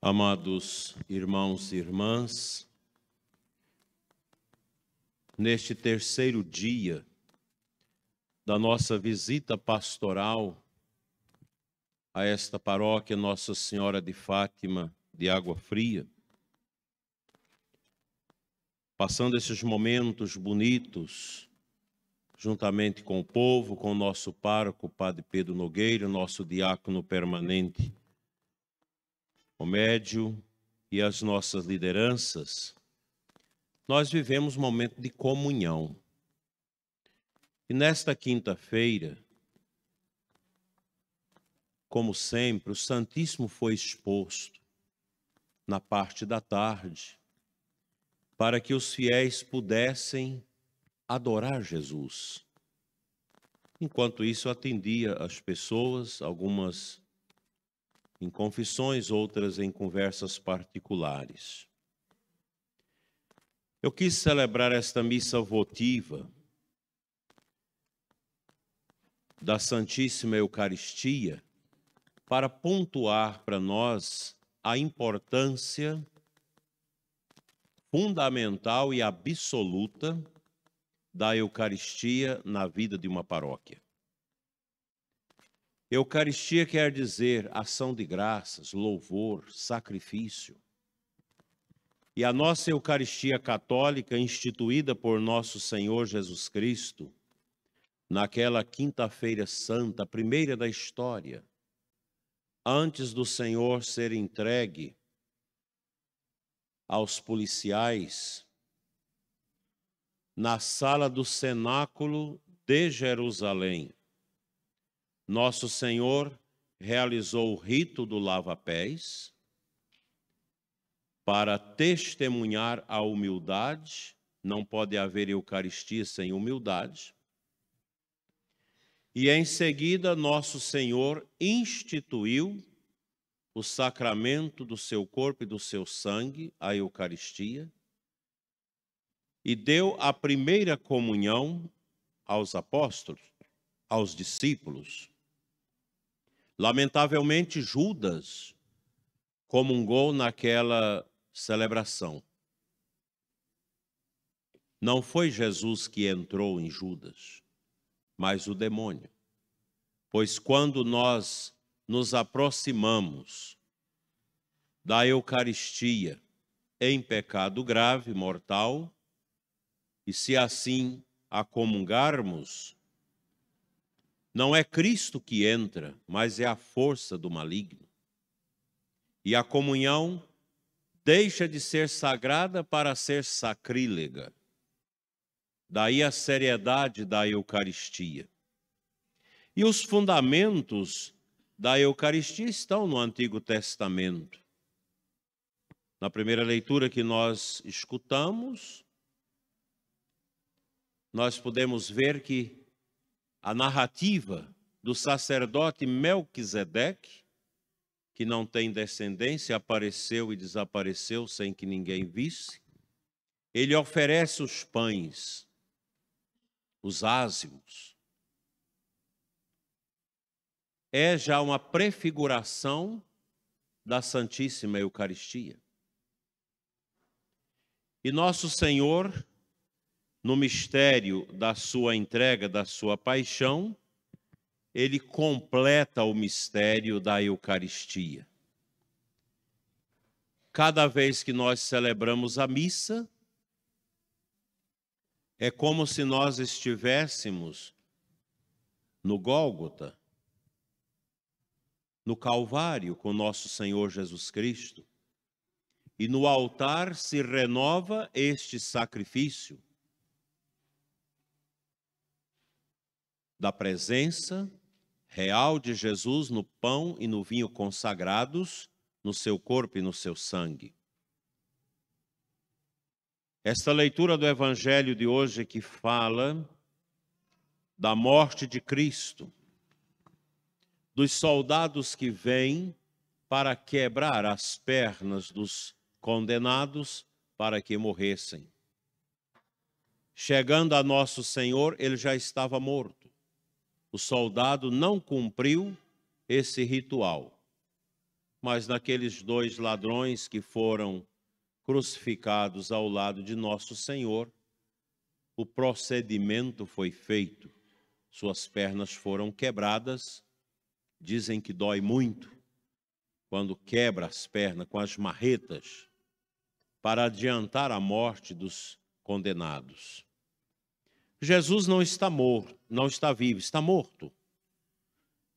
Amados irmãos e irmãs, neste terceiro dia da nossa visita pastoral a esta paróquia Nossa Senhora de Fátima de Água Fria, passando esses momentos bonitos, juntamente com o povo, com o nosso pároco, Padre Pedro Nogueira, nosso diácono permanente o Médio e as nossas lideranças, nós vivemos um momento de comunhão. E nesta quinta-feira, como sempre, o Santíssimo foi exposto na parte da tarde, para que os fiéis pudessem adorar Jesus. Enquanto isso, eu atendia as pessoas, algumas em confissões, outras em conversas particulares. Eu quis celebrar esta missa votiva da Santíssima Eucaristia para pontuar para nós a importância fundamental e absoluta da Eucaristia na vida de uma paróquia. Eucaristia quer dizer ação de graças, louvor, sacrifício. E a nossa Eucaristia católica, instituída por nosso Senhor Jesus Cristo, naquela Quinta-feira Santa, primeira da história, antes do Senhor ser entregue aos policiais, na sala do cenáculo de Jerusalém, nosso Senhor realizou o rito do lava-pés para testemunhar a humildade. Não pode haver Eucaristia sem humildade. E em seguida, nosso Senhor instituiu o sacramento do seu corpo e do seu sangue, a Eucaristia, e deu a primeira comunhão aos apóstolos, aos discípulos. Lamentavelmente, Judas comungou naquela celebração. Não foi Jesus que entrou em Judas, mas o demônio. Pois quando nós nos aproximamos da Eucaristia em pecado grave, mortal, e se assim a comungarmos, não é Cristo que entra, mas é a força do maligno. E a comunhão deixa de ser sagrada para ser sacrílega. Daí a seriedade da Eucaristia. E os fundamentos da Eucaristia estão no Antigo Testamento. Na primeira leitura que nós escutamos, nós podemos ver que a narrativa do sacerdote Melquisedeque, que não tem descendência, apareceu e desapareceu sem que ninguém visse, ele oferece os pães, os ázimos. É já uma prefiguração da Santíssima Eucaristia. E nosso Senhor no mistério da sua entrega, da sua paixão, ele completa o mistério da Eucaristia. Cada vez que nós celebramos a missa, é como se nós estivéssemos no Gólgota, no Calvário com nosso Senhor Jesus Cristo. E no altar se renova este sacrifício da presença real de Jesus no pão e no vinho consagrados, no seu corpo e no seu sangue. Esta leitura do Evangelho de hoje que fala da morte de Cristo, dos soldados que vêm para quebrar as pernas dos condenados para que morressem. Chegando a nosso Senhor, ele já estava morto. O soldado não cumpriu esse ritual. Mas naqueles dois ladrões que foram crucificados ao lado de Nosso Senhor, o procedimento foi feito. Suas pernas foram quebradas. Dizem que dói muito quando quebra as pernas com as marretas para adiantar a morte dos condenados. Jesus não está morto, não está vivo, está morto.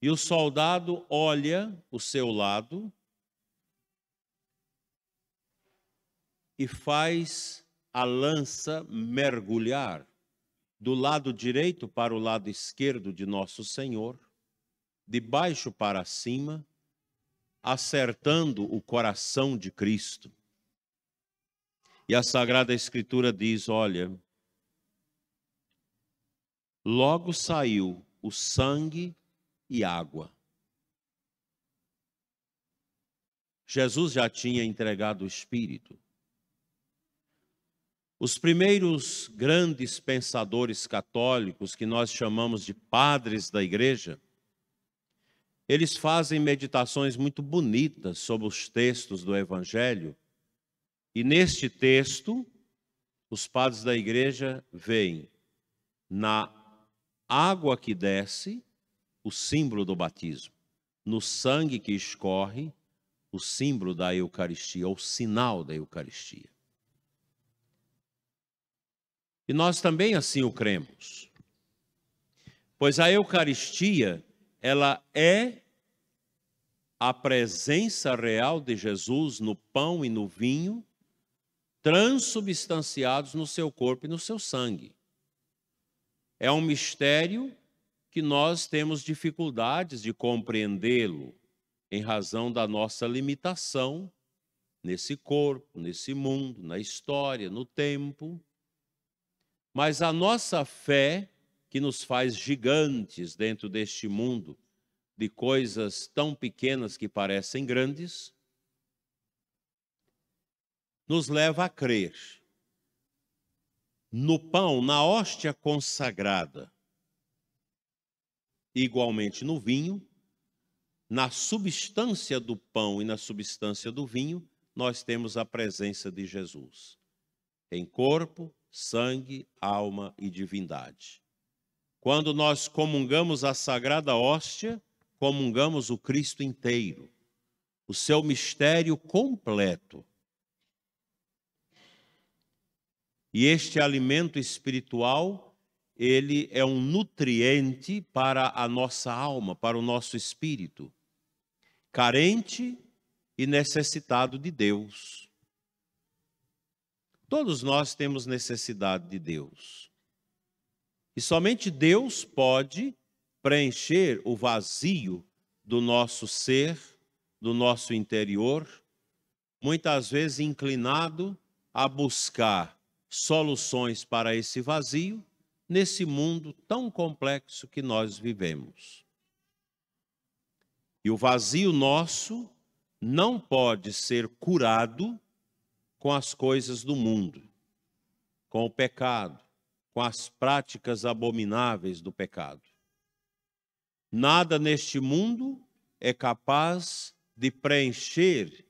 E o soldado olha o seu lado e faz a lança mergulhar do lado direito para o lado esquerdo de Nosso Senhor, de baixo para cima, acertando o coração de Cristo. E a Sagrada Escritura diz: olha, Logo saiu o sangue e água. Jesus já tinha entregado o Espírito. Os primeiros grandes pensadores católicos, que nós chamamos de padres da igreja, eles fazem meditações muito bonitas sobre os textos do Evangelho. E neste texto, os padres da igreja veem na água que desce, o símbolo do batismo, no sangue que escorre, o símbolo da Eucaristia, o sinal da Eucaristia. E nós também assim o cremos. Pois a Eucaristia, ela é a presença real de Jesus no pão e no vinho, transubstanciados no seu corpo e no seu sangue é um mistério que nós temos dificuldades de compreendê-lo em razão da nossa limitação nesse corpo, nesse mundo, na história, no tempo. Mas a nossa fé, que nos faz gigantes dentro deste mundo, de coisas tão pequenas que parecem grandes, nos leva a crer no pão, na hóstia consagrada, igualmente no vinho, na substância do pão e na substância do vinho, nós temos a presença de Jesus em corpo, sangue, alma e divindade. Quando nós comungamos a sagrada hóstia, comungamos o Cristo inteiro, o seu mistério completo E este alimento espiritual, ele é um nutriente para a nossa alma, para o nosso espírito, carente e necessitado de Deus. Todos nós temos necessidade de Deus. E somente Deus pode preencher o vazio do nosso ser, do nosso interior, muitas vezes inclinado a buscar soluções para esse vazio nesse mundo tão complexo que nós vivemos. E o vazio nosso não pode ser curado com as coisas do mundo, com o pecado, com as práticas abomináveis do pecado. Nada neste mundo é capaz de preencher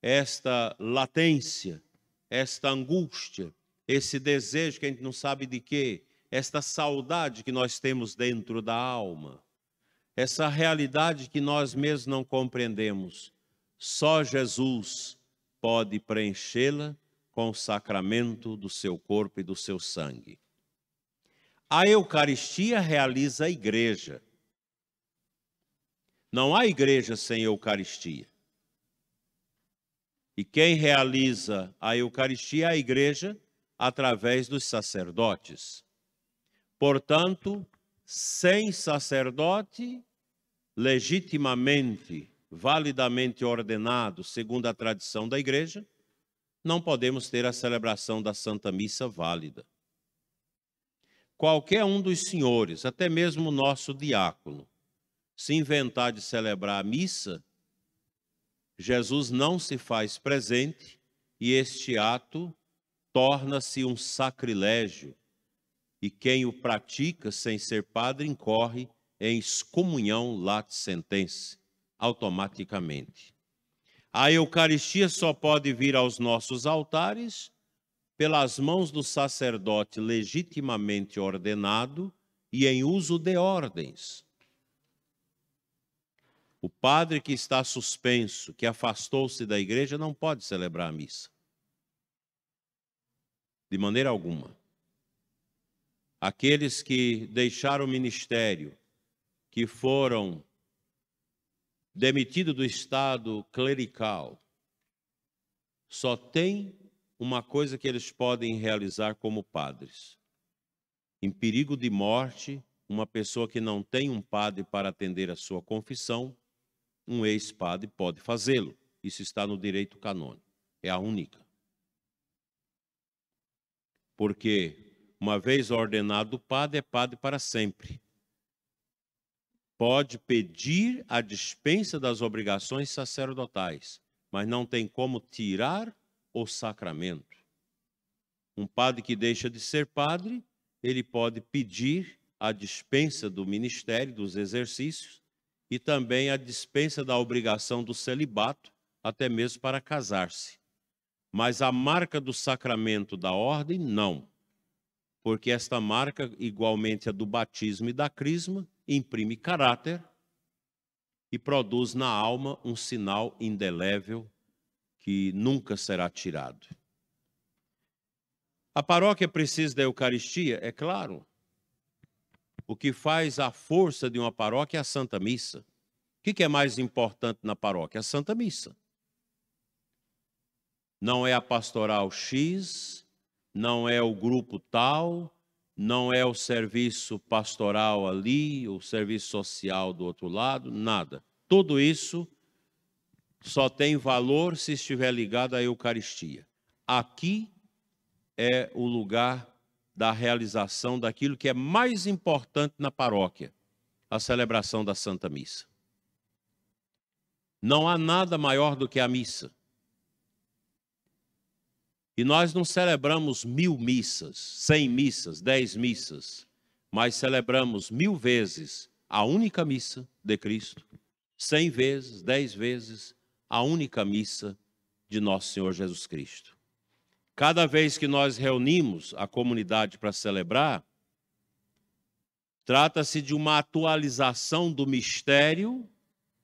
esta latência esta angústia, esse desejo que a gente não sabe de quê, esta saudade que nós temos dentro da alma, essa realidade que nós mesmos não compreendemos. Só Jesus pode preenchê-la com o sacramento do seu corpo e do seu sangue. A Eucaristia realiza a igreja. Não há igreja sem Eucaristia. E quem realiza a Eucaristia é a igreja através dos sacerdotes. Portanto, sem sacerdote, legitimamente, validamente ordenado, segundo a tradição da igreja, não podemos ter a celebração da Santa Missa válida. Qualquer um dos senhores, até mesmo o nosso diácono, se inventar de celebrar a missa, Jesus não se faz presente e este ato torna-se um sacrilégio, e quem o pratica sem ser padre incorre em excomunhão late sentença, automaticamente. A Eucaristia só pode vir aos nossos altares pelas mãos do sacerdote legitimamente ordenado e em uso de ordens, o padre que está suspenso, que afastou-se da igreja, não pode celebrar a missa. De maneira alguma. Aqueles que deixaram o ministério, que foram demitidos do estado clerical, só tem uma coisa que eles podem realizar como padres. Em perigo de morte, uma pessoa que não tem um padre para atender a sua confissão um ex-padre pode fazê-lo. Isso está no direito canônico. É a única. Porque uma vez ordenado padre, é padre para sempre. Pode pedir a dispensa das obrigações sacerdotais, mas não tem como tirar o sacramento. Um padre que deixa de ser padre, ele pode pedir a dispensa do ministério, dos exercícios, e também a dispensa da obrigação do celibato, até mesmo para casar-se. Mas a marca do sacramento da ordem, não. Porque esta marca, igualmente a do batismo e da crisma, imprime caráter e produz na alma um sinal indelével que nunca será tirado. A paróquia precisa da Eucaristia? É claro. O que faz a força de uma paróquia é a Santa Missa. O que, é mais importante na paróquia? A Santa Missa. Não é a pastoral X, não é o grupo tal, não é o serviço pastoral ali, o serviço social do outro lado, nada. Tudo isso só tem valor se estiver ligado à Eucaristia. Aqui é o lugar da realização daquilo que é mais importante na paróquia, a celebração da Santa Missa. Não há nada maior do que a missa. E nós não celebramos mil missas, cem missas, dez missas, mas celebramos mil vezes a única missa de Cristo, cem vezes, dez vezes a única missa de nosso Senhor Jesus Cristo. Cada vez que nós reunimos a comunidade para celebrar, trata-se de uma atualização do mistério,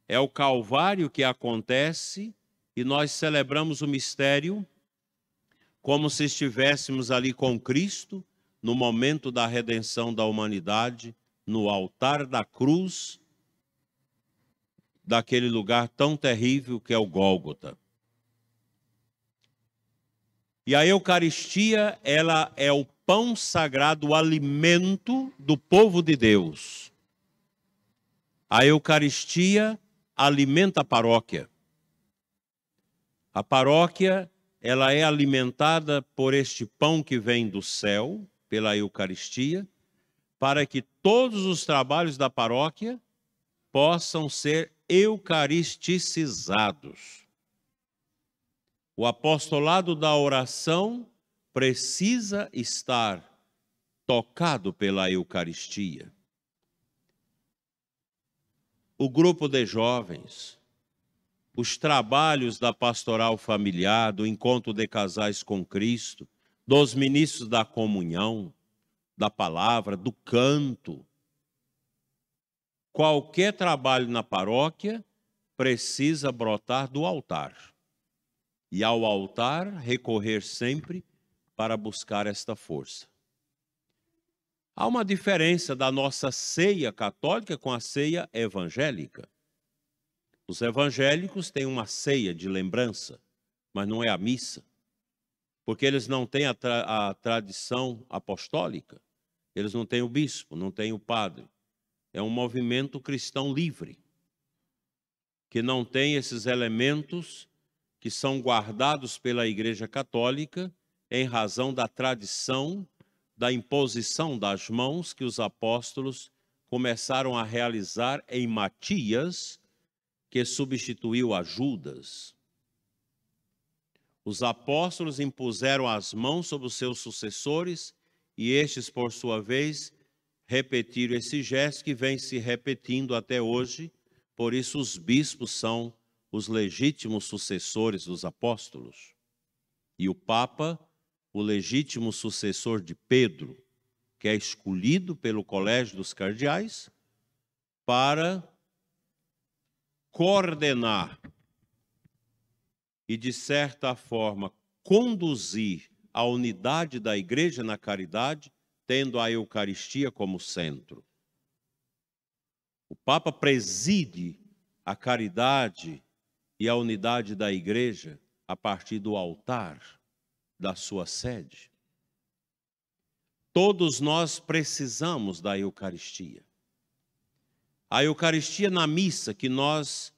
é o Calvário que acontece, e nós celebramos o mistério como se estivéssemos ali com Cristo no momento da redenção da humanidade, no altar da cruz, daquele lugar tão terrível que é o Gólgota. E a Eucaristia, ela é o pão sagrado, o alimento do povo de Deus. A Eucaristia alimenta a paróquia. A paróquia, ela é alimentada por este pão que vem do céu, pela Eucaristia, para que todos os trabalhos da paróquia possam ser eucaristicizados. O apostolado da oração precisa estar tocado pela Eucaristia. O grupo de jovens, os trabalhos da pastoral familiar, do encontro de casais com Cristo, dos ministros da comunhão, da palavra, do canto. Qualquer trabalho na paróquia precisa brotar do altar e ao altar recorrer sempre para buscar esta força. Há uma diferença da nossa ceia católica com a ceia evangélica. Os evangélicos têm uma ceia de lembrança, mas não é a missa, porque eles não têm a, tra a tradição apostólica, eles não têm o bispo, não têm o padre. É um movimento cristão livre, que não tem esses elementos que são guardados pela Igreja Católica em razão da tradição da imposição das mãos que os apóstolos começaram a realizar em Matias, que substituiu a Judas. Os apóstolos impuseram as mãos sobre os seus sucessores e estes, por sua vez, repetiram esse gesto que vem se repetindo até hoje, por isso os bispos são os legítimos sucessores dos apóstolos, e o Papa, o legítimo sucessor de Pedro, que é escolhido pelo Colégio dos Cardeais para coordenar e, de certa forma, conduzir a unidade da Igreja na caridade, tendo a Eucaristia como centro. O Papa preside a caridade e a unidade da igreja a partir do altar da sua sede. Todos nós precisamos da Eucaristia. A Eucaristia na missa que nós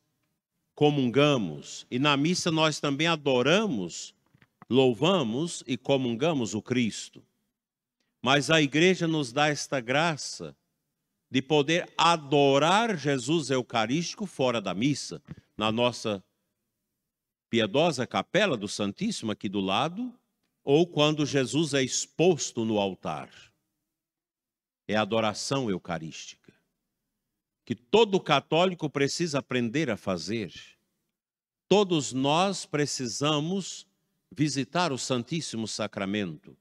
comungamos, e na missa nós também adoramos, louvamos e comungamos o Cristo. Mas a igreja nos dá esta graça de poder adorar Jesus Eucarístico fora da missa, na nossa piedosa capela do Santíssimo aqui do lado, ou quando Jesus é exposto no altar. É adoração eucarística, que todo católico precisa aprender a fazer. Todos nós precisamos visitar o Santíssimo Sacramento.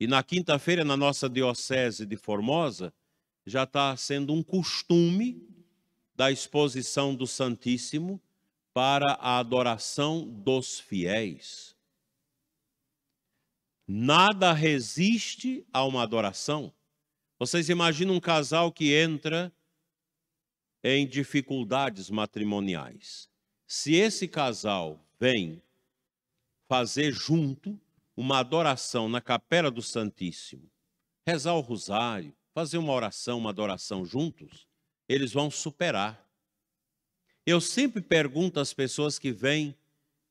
E na quinta-feira, na nossa Diocese de Formosa, já está sendo um costume da exposição do Santíssimo para a adoração dos fiéis. Nada resiste a uma adoração. Vocês imaginam um casal que entra em dificuldades matrimoniais. Se esse casal vem fazer junto uma adoração na capela do Santíssimo, rezar o rosário, fazer uma oração, uma adoração juntos, eles vão superar eu sempre pergunto às pessoas que vêm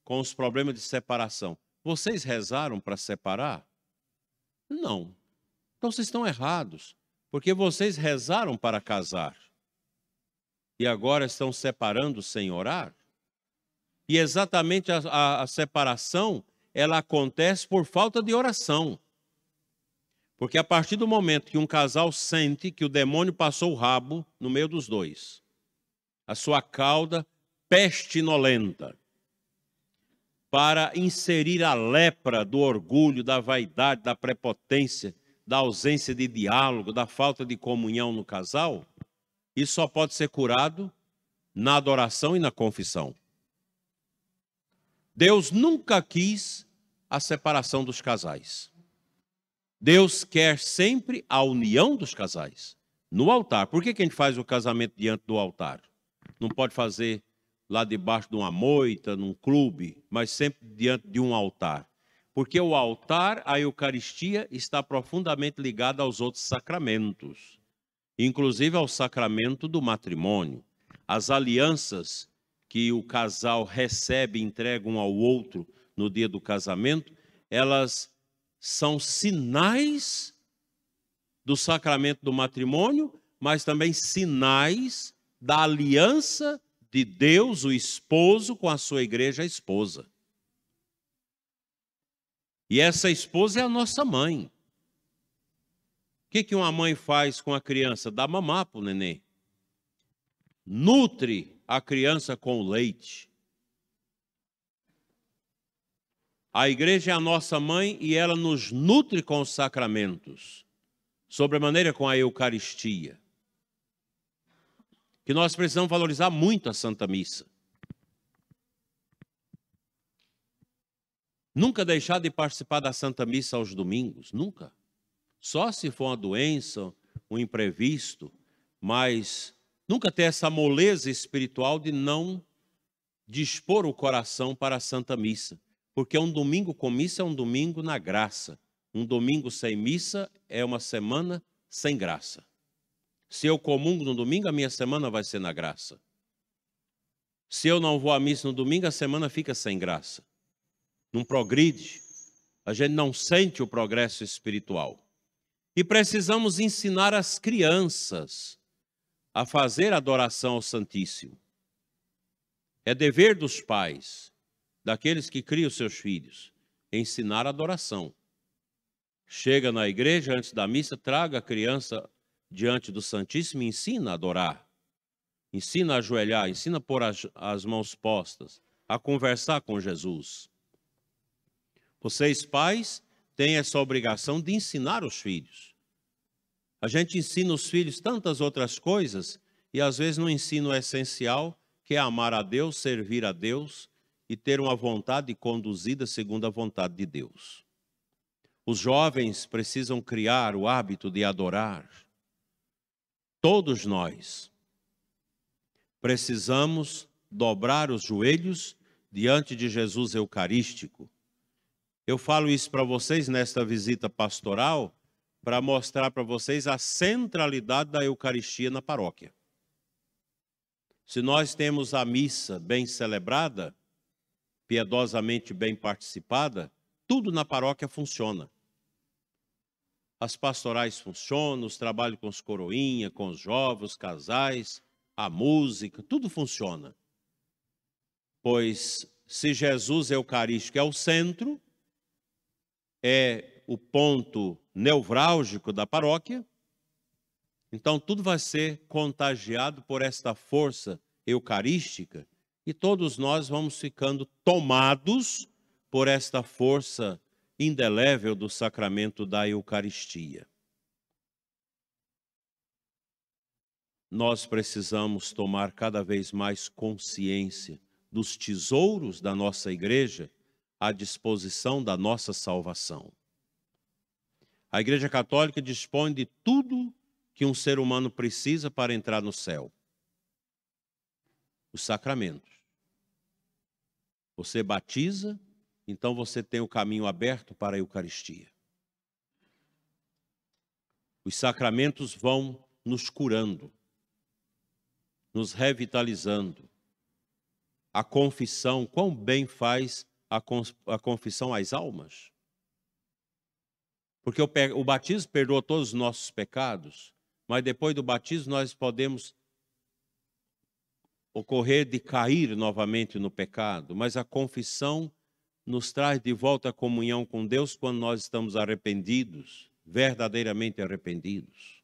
com os problemas de separação: vocês rezaram para separar? Não. Então vocês estão errados, porque vocês rezaram para casar e agora estão separando sem orar. E exatamente a, a, a separação ela acontece por falta de oração. Porque a partir do momento que um casal sente que o demônio passou o rabo no meio dos dois, a sua cauda pestinolenta para inserir a lepra do orgulho, da vaidade, da prepotência, da ausência de diálogo, da falta de comunhão no casal, isso só pode ser curado na adoração e na confissão. Deus nunca quis a separação dos casais. Deus quer sempre a união dos casais no altar. Por que, que a gente faz o casamento diante do altar? não pode fazer lá debaixo de uma moita, num clube, mas sempre diante de um altar. Porque o altar, a Eucaristia, está profundamente ligada aos outros sacramentos, inclusive ao sacramento do matrimônio. As alianças que o casal recebe e entrega um ao outro no dia do casamento, elas são sinais do sacramento do matrimônio, mas também sinais da aliança de Deus, o esposo, com a sua igreja, a esposa. E essa esposa é a nossa mãe. O que, que uma mãe faz com a criança? Dá mamar para o neném. Nutre a criança com leite. A igreja é a nossa mãe e ela nos nutre com os sacramentos, sobremaneira com a Eucaristia que nós precisamos valorizar muito a Santa Missa. Nunca deixar de participar da Santa Missa aos domingos, nunca. Só se for uma doença, um imprevisto, mas nunca ter essa moleza espiritual de não dispor o coração para a Santa Missa. Porque um domingo com missa é um domingo na graça. Um domingo sem missa é uma semana sem graça. Se eu comungo no domingo, a minha semana vai ser na graça. Se eu não vou à missa no domingo, a semana fica sem graça. Não progride. A gente não sente o progresso espiritual. E precisamos ensinar as crianças a fazer adoração ao Santíssimo. É dever dos pais, daqueles que criam seus filhos, ensinar a adoração. Chega na igreja antes da missa, traga a criança diante do Santíssimo e ensina a adorar. Ensina a ajoelhar, ensina a pôr as, as mãos postas, a conversar com Jesus. Vocês, pais, têm essa obrigação de ensinar os filhos. A gente ensina os filhos tantas outras coisas e às vezes não ensina o essencial, que é amar a Deus, servir a Deus e ter uma vontade conduzida segundo a vontade de Deus. Os jovens precisam criar o hábito de adorar, Todos nós precisamos dobrar os joelhos diante de Jesus Eucarístico. Eu falo isso para vocês nesta visita pastoral para mostrar para vocês a centralidade da Eucaristia na paróquia. Se nós temos a missa bem celebrada, piedosamente bem participada, tudo na paróquia funciona as pastorais funcionam, os trabalhos com os coroinha, com os jovens, casais, a música, tudo funciona. Pois se Jesus Eucarístico é o centro, é o ponto nevrálgico da paróquia, então tudo vai ser contagiado por esta força eucarística e todos nós vamos ficando tomados por esta força indelével do sacramento da Eucaristia. Nós precisamos tomar cada vez mais consciência dos tesouros da nossa igreja à disposição da nossa salvação. A Igreja Católica dispõe de tudo que um ser humano precisa para entrar no céu: os sacramentos. Você batiza, então você tem o caminho aberto para a Eucaristia. Os sacramentos vão nos curando, nos revitalizando. A confissão, quão bem faz a, a confissão às almas? Porque o, o batismo perdoa todos os nossos pecados, mas depois do batismo nós podemos ocorrer de cair novamente no pecado, mas a confissão nos traz de volta a comunhão com Deus quando nós estamos arrependidos, verdadeiramente arrependidos.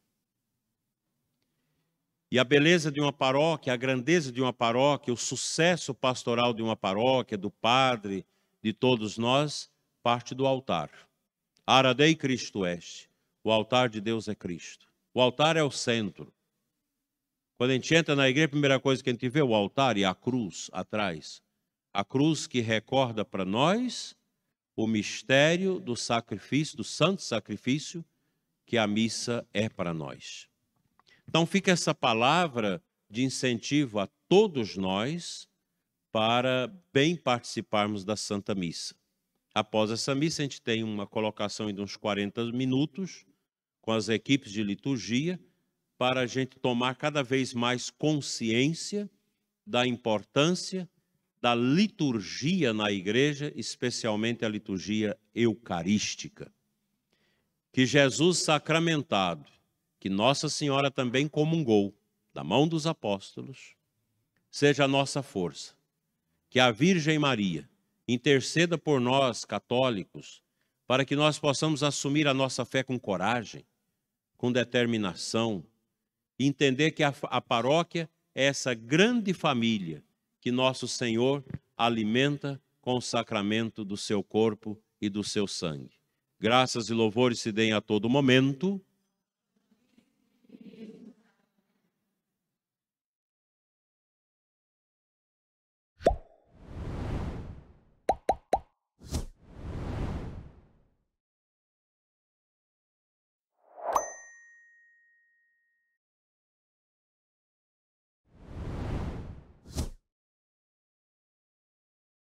E a beleza de uma paróquia, a grandeza de uma paróquia, o sucesso pastoral de uma paróquia, do padre, de todos nós, parte do altar. Aradei Cristo este. O altar de Deus é Cristo. O altar é o centro. Quando a gente entra na igreja, a primeira coisa que a gente vê é o altar e a cruz atrás. A cruz que recorda para nós o mistério do sacrifício, do santo sacrifício que a missa é para nós. Então fica essa palavra de incentivo a todos nós para bem participarmos da Santa Missa. Após essa missa, a gente tem uma colocação de uns 40 minutos com as equipes de liturgia para a gente tomar cada vez mais consciência da importância da liturgia na igreja, especialmente a liturgia eucarística. Que Jesus sacramentado, que Nossa Senhora também comungou, da mão dos apóstolos, seja a nossa força. Que a Virgem Maria interceda por nós, católicos, para que nós possamos assumir a nossa fé com coragem, com determinação, e entender que a, a paróquia é essa grande família que nosso Senhor alimenta com o sacramento do seu corpo e do seu sangue. Graças e louvores se deem a todo momento